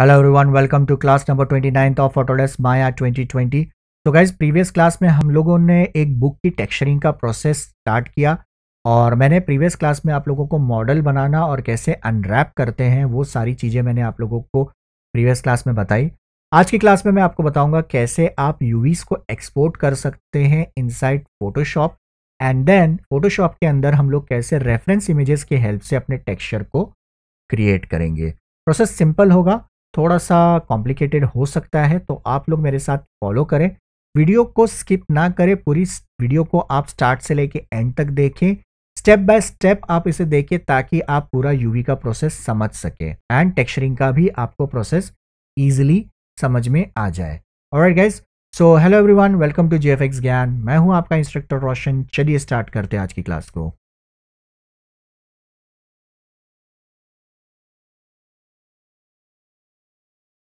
hello everyone welcome to class number twenty ninth of Autodesk Maya 2020 तो guys previous class में हम लोगों ने एक बुक की टेक्सचरिंग का प्रोसेस स्टार्ट किया और मैंने प्रीवियस क्लास में आप लोगों को मॉडल बनाना और कैसे अनरैप करते हैं वो सारी चीज़ें मैंने आप लोगों को प्रीवियस क्लास में बताई आज की क्लास में मैं आपको बताऊंगा कैसे आप यूवीस को एक्सपोर्ट कर सकते हैं side Photoshop and then Photoshop के अंदर हम लोग कैसे रेफरेंस इमेजेस के हेल्प से अपने टेक्स्चर को क्रिएट करेंगे प्रोसेस सिंपल होगा थोड़ा सा कॉम्प्लिकेटेड हो सकता है तो आप लोग मेरे साथ फॉलो करें वीडियो को स्किप ना करें पूरी वीडियो को आप स्टार्ट से लेके एंड तक देखें स्टेप बाय स्टेप आप इसे देखें ताकि आप पूरा यूवी का प्रोसेस समझ सके एंड टेक्सचरिंग का भी आपको प्रोसेस ईजिली समझ में आ जाए और guys so hello everyone welcome to J Gyan मैं हूं आपका इंस्ट्रक्टर रोशन चलिए स्टार्ट करते हैं आज की क्लास को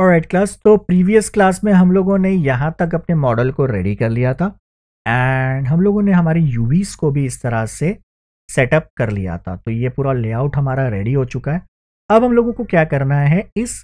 और एट क्लास तो प्रीवियस क्लास में हम लोगों ने यहाँ तक अपने मॉडल को रेडी कर लिया था एंड हम लोगों ने हमारी यूवीज को भी इस तरह से सेटअप कर लिया था तो ये पूरा लेआउट हमारा रेडी हो चुका है अब हम लोगों को क्या करना है इस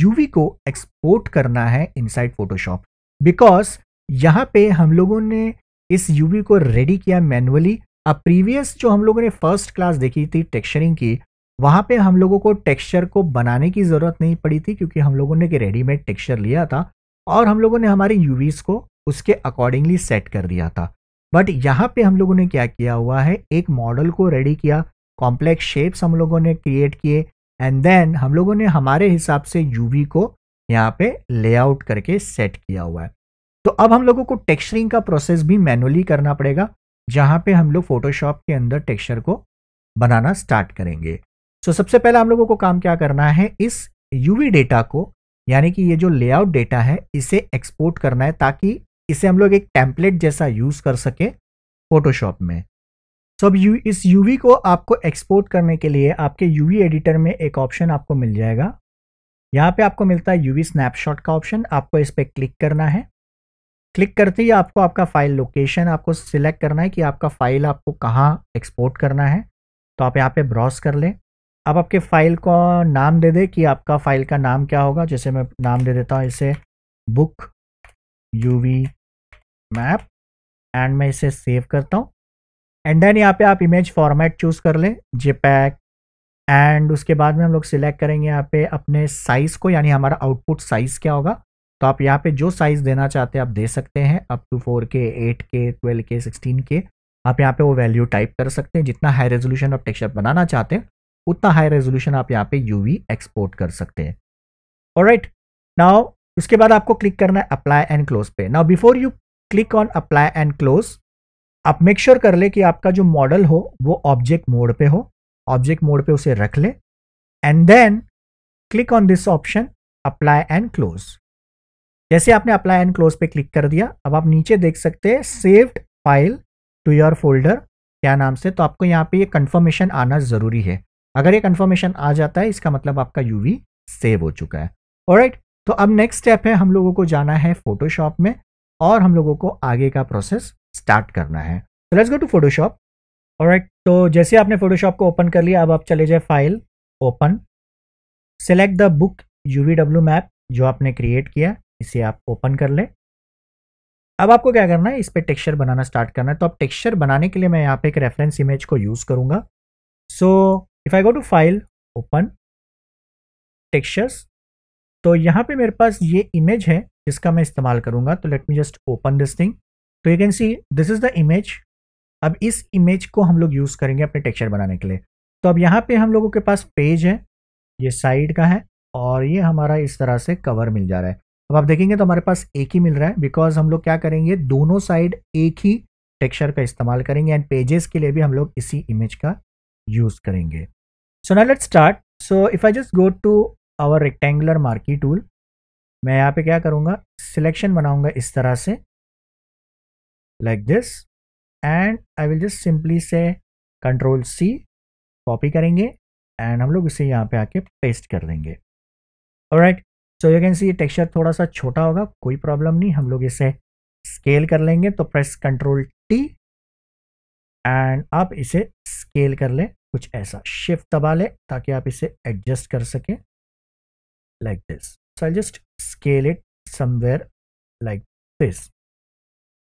यूवी को एक्सपोर्ट करना है इनसाइड फोटोशॉप बिकॉज यहाँ पे हम लोगों ने इस यूवी को रेडी किया मैनुअली अब प्रीवियस जो हम लोगों ने फर्स्ट क्लास देखी थी टेक्सचरिंग की वहाँ पे हम लोगों को टेक्सचर को बनाने की ज़रूरत नहीं पड़ी थी क्योंकि हम लोगों ने एक रेडीमेड टेक्सचर लिया था और हम लोगों ने हमारे यूवीज़ को उसके अकॉर्डिंगली सेट कर दिया था बट यहाँ पे हम लोगों ने क्या किया हुआ है एक मॉडल को रेडी किया कॉम्प्लेक्स शेप्स हम लोगों ने क्रिएट किए एंड देन हम लोगों ने हमारे हिसाब से यू को यहाँ पे लेआउट करके सेट किया हुआ है तो अब हम लोगों को टेक्सचरिंग का प्रोसेस भी मैनुअली करना पड़ेगा जहाँ पे हम लोग फोटोशॉप के अंदर टेक्स्चर को बनाना स्टार्ट करेंगे सो सबसे पहले हम लोगों को काम क्या करना है इस यूवी डेटा को यानी कि ये जो लेआउट डेटा है इसे एक्सपोर्ट करना है ताकि इसे हम लोग एक टेम्पलेट जैसा यूज़ कर सके फोटोशॉप में सो अब यू इस यूवी को आपको एक्सपोर्ट करने के लिए आपके यूवी एडिटर में एक ऑप्शन आपको मिल जाएगा यहाँ पे आपको मिलता है यूवी स्नैपशॉट का ऑप्शन आपको इस पर क्लिक करना है क्लिक करते ही आपको आपका फाइल लोकेशन आपको सिलेक्ट करना है कि आपका फाइल आपको कहाँ एक्सपोर्ट करना है तो आप यहाँ पे ब्रॉस कर लें आप आपके फाइल को नाम दे दे कि आपका फाइल का नाम क्या होगा जैसे मैं नाम दे देता हूँ इसे बुक यूवी मैप एंड मैं इसे सेव करता हूँ एंड देन यहाँ पे आप इमेज फॉर्मेट चूज़ कर लें पैक एंड उसके बाद में हम लोग सिलेक्ट करेंगे यहाँ पे अपने साइज़ को यानी हमारा आउटपुट साइज़ क्या होगा तो आप यहाँ पे जो साइज़ देना चाहते हैं आप दे सकते हैं up to four K eight K twelve K sixteen K आप यहाँ पे वो वैल्यू टाइप कर सकते हैं जितना हाई रेजोल्यूशन आप टेक्सचर बनाना चाहते हैं उतना हाई रेजोल्यूशन आप यहाँ पे यूवी एक्सपोर्ट कर सकते हैं और राइट नाउ उसके बाद आपको क्लिक करना है अप्लाई एंड क्लोज पे now before you click on apply and close आप मेक श्योर sure कर ले कि आपका जो मॉडल हो वो ऑब्जेक्ट मोड पे हो ऑब्जेक्ट मोड पे उसे रख ले and then click on this option apply and close जैसे आपने अप्लाई एंड क्लोज पे क्लिक कर दिया अब आप नीचे देख सकते हैं saved file to your folder क्या नाम से तो आपको यहाँ पे ये कंफर्मेशन आना ज़रूरी है अगर ये कंफर्मेशन आ जाता है इसका मतलब आपका यूवी सेव हो चुका है और तो अब नेक्स्ट स्टेप है हम लोगों को जाना है फोटोशॉप में और हम लोगों को आगे का प्रोसेस स्टार्ट करना है तो लेट्स गो टू फोटोशॉप और तो जैसे आपने फोटोशॉप को ओपन कर लिया अब आप चले जाए file open select the book U V W map जो आपने क्रिएट किया इसे आप ओपन कर ले अब आपको क्या करना है इस पर टेक्स्चर बनाना स्टार्ट करना है तो अब टेक्स्चर बनाने के लिए मैं यहाँ पे एक रेफरेंस इमेज को यूज़ करूँगा so if I go to file open textures तो यहाँ पे मेरे पास ये इमेज है जिसका मैं इस्तेमाल करूँगा तो let me just open this thing तो you can see this is the image अब इस इमेज को हम लोग यूज़ करेंगे अपने टेक्सचर बनाने के लिए तो अब यहाँ पे हम लोगों के पास पेज है ये साइड का है और ये हमारा इस तरह से कवर मिल जा रहा है अब आप देखेंगे तो हमारे पास एक ही मिल रहा है बिकॉज हम लोग क्या करेंगे दोनों साइड एक ही टेक्सचर का इस्तेमाल करेंगे एंड पेजेस के लिए भी हम लोग इसी इमेज का यूज़ करेंगे so now let's start so if i just go to our rectangular marquee tool मैं यहाँ पे क्या करूँगा सिलेक्शन बनाऊँगा इस तरह से like this and I will just simply से कंट्रोल सी कॉपी करेंगे एंड हम लोग इसे यहाँ पे आके पेस्ट कर देंगे और right so you can see ये टेक्सचर थोड़ा सा छोटा होगा कोई प्रॉब्लम नहीं हम लोग इसे स्केल कर लेंगे तो प्रेस कंट्रोल टी एंड आप इसे स्केल कर लें कुछ ऐसा शिफ्ट दबा लें ताकि आप इसे एडजस्ट कर सकें like this so I just scale it somewhere like this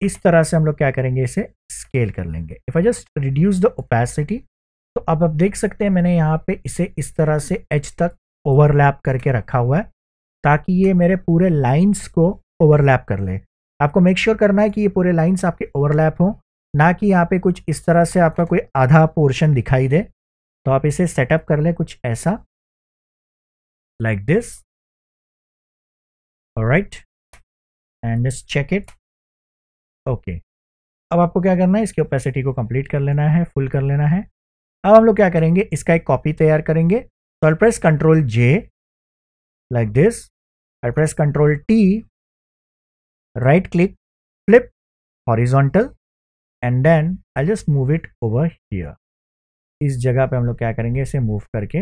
इस तरह से हम लोग क्या करेंगे इसे स्केल कर लेंगे if I just reduce the opacity तो अब आप देख सकते हैं मैंने यहाँ पे इसे इस तरह से एच तक ओवरलैप करके रखा हुआ है ताकि ये मेरे पूरे लाइंस को ओवरलैप कर ले आपको मेक श्योर sure करना है कि ये पूरे लाइंस आपके ओवरलैप हों ना कि यहाँ पे कुछ इस तरह से आपका कोई आधा पोर्शन दिखाई दे तो आप इसे सेटअप कर लें कुछ ऐसा like this right and this check it okay अब आपको क्या करना है इसकी ओपेसिटी को कंप्लीट कर लेना है फुल कर लेना है अब हम लोग क्या करेंगे इसका एक कॉपी तैयार करेंगे तो I press control J like this I press control T right click flip horizontal and then I just move it over here इस जगह पे हम लोग क्या करेंगे इसे मूव करके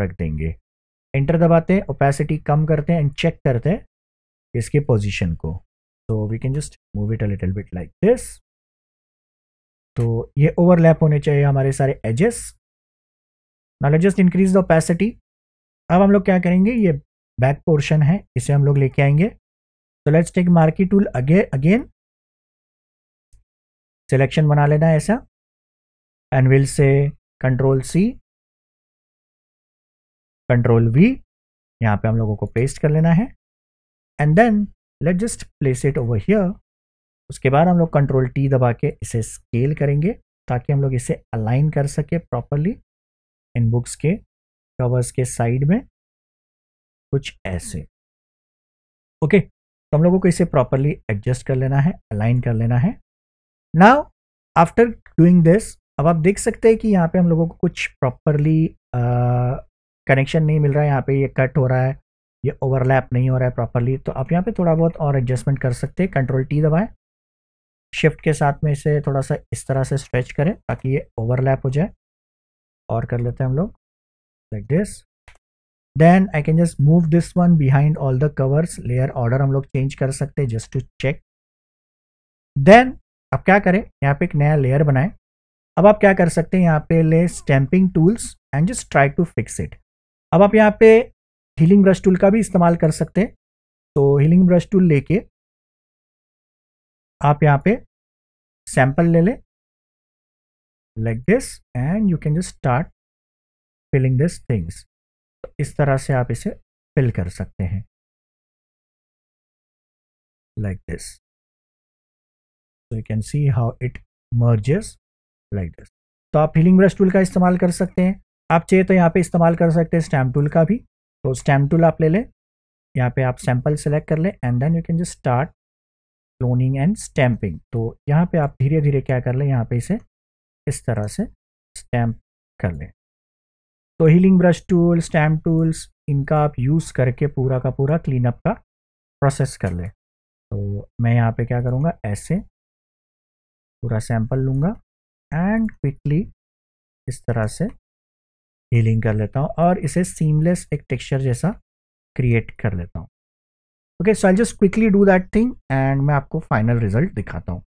रख देंगे एंटर दबाते हैं ओपेसिटी कम करते हैं एंड चेक करते हैं इसके पोजीशन को तो we can just move it a little bit like this तो ये ओवरलैप होने चाहिए हमारे सारे edges now let just increase the opacity अब हम लोग क्या करेंगे ये बैक पोर्शन है इसे हम लोग लेके आएंगे तो लेट्स टेक मार्की टूल अगे अगेन सिलेक्शन बना लेना है ऐसा and will say control C control V यहाँ पे हम लोगों को पेस्ट कर लेना है and then let just place it over here उसके बाद हम लोग कंट्रोल टी दबा के इसे स्केल करेंगे ताकि हम लोग इसे अलाइन कर सके प्रॉपरली इन बुक्स के कवर्स के साइड में कुछ ऐसे ओके okay, तो हम लोगों को इसे प्रॉपरली एडजस्ट कर लेना है अलाइन कर लेना है नाउ आफ्टर डूइंग दिस अब आप देख सकते हैं कि यहाँ पे हम लोगों को कुछ प्रॉपरली कनेक्शन नहीं मिल रहा है यहाँ पे ये कट हो रहा है ये ओवरलैप नहीं हो रहा है प्रॉपरली तो आप यहाँ पे थोड़ा बहुत और एडजस्टमेंट कर सकते हैं कंट्रोल टी दबाएं शिफ्ट के साथ में इसे थोड़ा सा इस तरह से स्ट्रेच करें ताकि ये ओवरलैप हो जाए और कर लेते हैं हम लोग like this then I can just move this one behind all the covers layer order हम लोग चेंज कर सकते हैं जस्ट टू चेक देन अब क्या करें यहाँ पे एक नया लेयर बनाएं अब आप क्या कर सकते हैं यहाँ पे ले stamping tools and just try to fix it अब आप यहाँ पे हीलिंग ब्रश टूल का भी इस्तेमाल कर सकते हैं तो हीलिंग ब्रश टूल लेके आप यहाँ पे सैंपल ले लें like this and you can just start filling this things तो इस तरह से आप इसे फिल कर सकते हैं like like this so you can see how it merges like this तो आप हीलिंग ब्रश टूल का इस्तेमाल कर सकते हैं आप चाहिए तो यहाँ पे इस्तेमाल कर सकते हैं स्टैम्प टूल का भी तो स्टैम्प टूल आप ले लें यहाँ पे आप सैम्पल सेलेक्ट कर लें and then you can just start cloning and stamping तो यहाँ पे आप धीरे धीरे क्या कर लें यहाँ पे इसे इस तरह से स्टैम्प कर लें तो healing brush tool stamp tools इनका आप यूज़ करके पूरा का पूरा क्लीनअप का प्रोसेस कर लें तो मैं यहाँ पे क्या करूँगा ऐसे पूरा सैंपल लूँगा एंड क्विकली इस तरह से हीलिंग कर लेता हूँ और इसे सीमलेस एक टेक्सचर जैसा क्रिएट कर लेता हूँ okay so I just quickly do that thing and मैं आपको फाइनल रिजल्ट दिखाता हूँ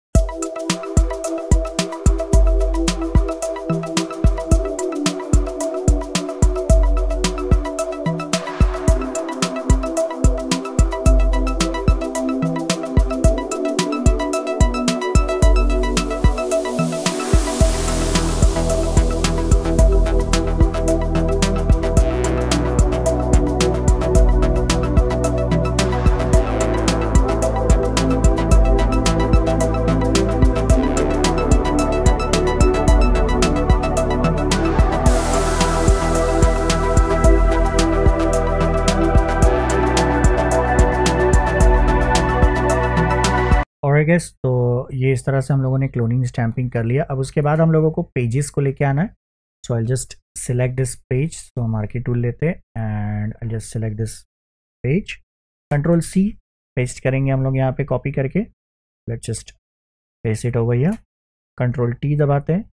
और गैस तो ये इस तरह से हम लोगों ने क्लोनिंग स्टैम्पिंग कर लिया अब उसके बाद हम लोगों को पेजेस को लेके आना है so I just select this page so हम आर टूल लेते हैं and I just select this page control C paste करेंगे हम लोग यहाँ पे कॉपी करके लेट जस्ट पेस्ट इट हो गई कंट्रोल टी दबाते हैं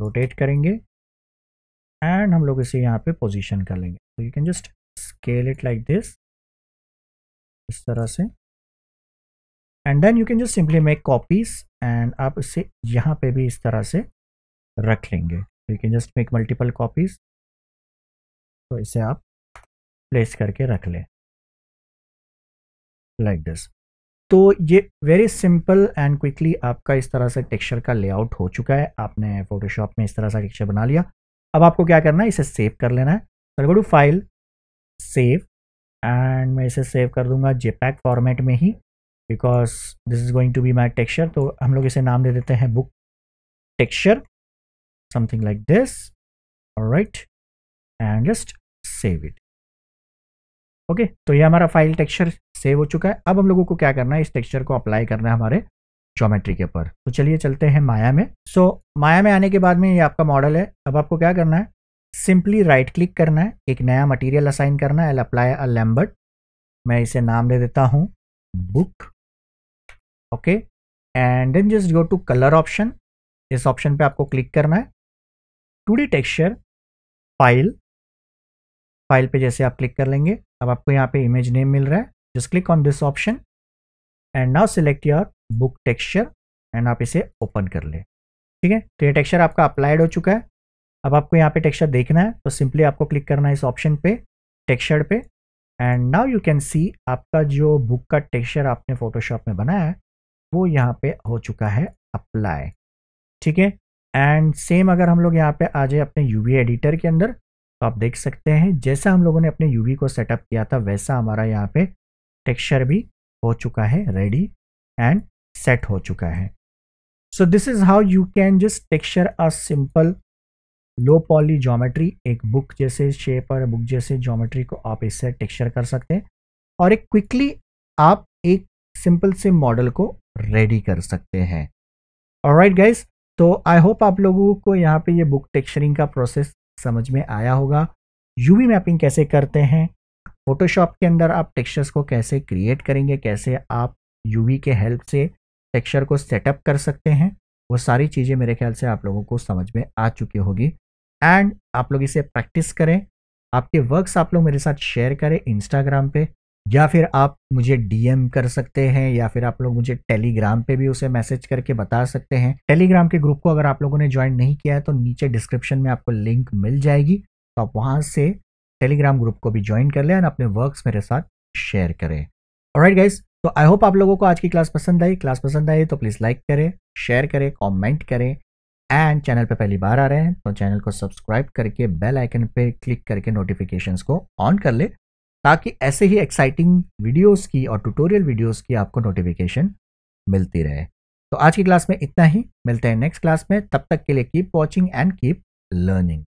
रोटेट करेंगे एंड हम लोग इसे यहाँ पे पोजीशन कर लेंगे तो you can just scale it like this इस तरह से and then you can just simply make copies and आप इसे यहाँ पे भी इस तरह से रख लेंगे you can just make multiple copies तो इसे आप प्लेस करके रख लें लाइक दिस तो ये वेरी सिंपल एंड क्विकली आपका इस तरह से टेक्सचर का लेआउट हो चुका है आपने फोटोशॉप में इस तरह सा टेक्सचर बना लिया अब आपको क्या करना है इसे सेव कर लेना है sir go to file save and मैं इसे सेव कर दूंगा जेपैक फॉर्मेट में ही because this is going to be my texture तो हम लोग इसे नाम दे देते हैं book texture something like this right and just save it okay तो ये हमारा फाइल टेक्स्चर सेव हो चुका है अब हम लोगों को क्या करना है इस टेक्स्चर को अप्लाई करना है हमारे ज्योमेट्री के ऊपर तो चलिए चलते हैं माया में सो so, माया में आने के बाद में ये आपका मॉडल है अब आपको क्या करना है सिंपली राइट क्लिक करना है एक नया मटेरियल असाइन करना है एल अप्लाई अ लैम्बर्ट मैं इसे नाम दे देता हूँ book okay and then just go to colour option इस ऑप्शन पे आपको क्लिक करना है two D texture file file पे जैसे आप क्लिक कर लेंगे अब आपको यहाँ पे इमेज नेम मिल रहा है just click on this option and now select your book texture and आप इसे ओपन कर ले ठीक है तो ये टेक्स्चर आपका अप्लाइड हो चुका है अब आपको यहाँ पे टेक्स्चर देखना है तो सिंपली आपको क्लिक करना है इस ऑप्शन पे टेक्स्चर पे and now you can see आपका जो बुक का टेक्स्चर आपने फोटोशॉप में बनाया है वो यहाँ पे हो चुका है अप्लाई ठीक है एंड सेम अगर हम लोग यहाँ पे आ जाए अपने यूवी एडिटर के अंदर तो आप देख सकते हैं जैसा हम लोगों ने अपने यूवी को सेटअप किया था वैसा हमारा यहाँ पे टेक्सचर भी हो चुका है रेडी एंड सेट हो चुका है so this is how you can just texture a simple low poly geometry एक बुक जैसे शेप और बुक जैसे जोमेट्री को आप इससे टेक्सचर कर सकते हैं और एक क्विकली आप एक सिंपल से मॉडल को रेडी कर सकते हैं और राइट गाइज तो आई होप आप लोगों को यहाँ पे ये बुक टेक्सचरिंग का प्रोसेस समझ में आया होगा यूवी मैपिंग कैसे करते हैं फोटोशॉप के अंदर आप टेक्सचर्स को कैसे क्रिएट करेंगे कैसे आप यूवी के हेल्प से टेक्सचर को सेटअप कर सकते हैं वो सारी चीज़ें मेरे ख्याल से आप लोगों को समझ में आ चुकी होगी एंड आप लोग इसे प्रैक्टिस करें आपके वर्क्स आप लोग मेरे साथ शेयर करें इंस्टाग्राम पे या फिर आप मुझे डीएम कर सकते हैं या फिर आप लोग मुझे टेलीग्राम पे भी उसे मैसेज करके बता सकते हैं टेलीग्राम के ग्रुप को अगर आप लोगों ने ज्वाइन नहीं किया है तो नीचे डिस्क्रिप्शन में आपको लिंक मिल जाएगी तो आप वहां से टेलीग्राम ग्रुप को भी ज्वाइन कर लें और अपने वर्क्स मेरे साथ शेयर करें और गाइज तो आई होप आप लोगों को आज की क्लास पसंद आई क्लास पसंद आई तो प्लीज़ लाइक करें शेयर करें कॉमेंट करें एंड चैनल पर पहली बार आ रहे हैं तो चैनल को सब्सक्राइब करके बेल आइकन पे क्लिक करके नोटिफिकेशंस को ऑन कर ले ताकि ऐसे ही एक्साइटिंग वीडियोस की और ट्यूटोरियल वीडियोस की आपको नोटिफिकेशन मिलती रहे तो आज की क्लास में इतना ही मिलते हैं नेक्स्ट क्लास में तब तक के लिए keep watching and keep learning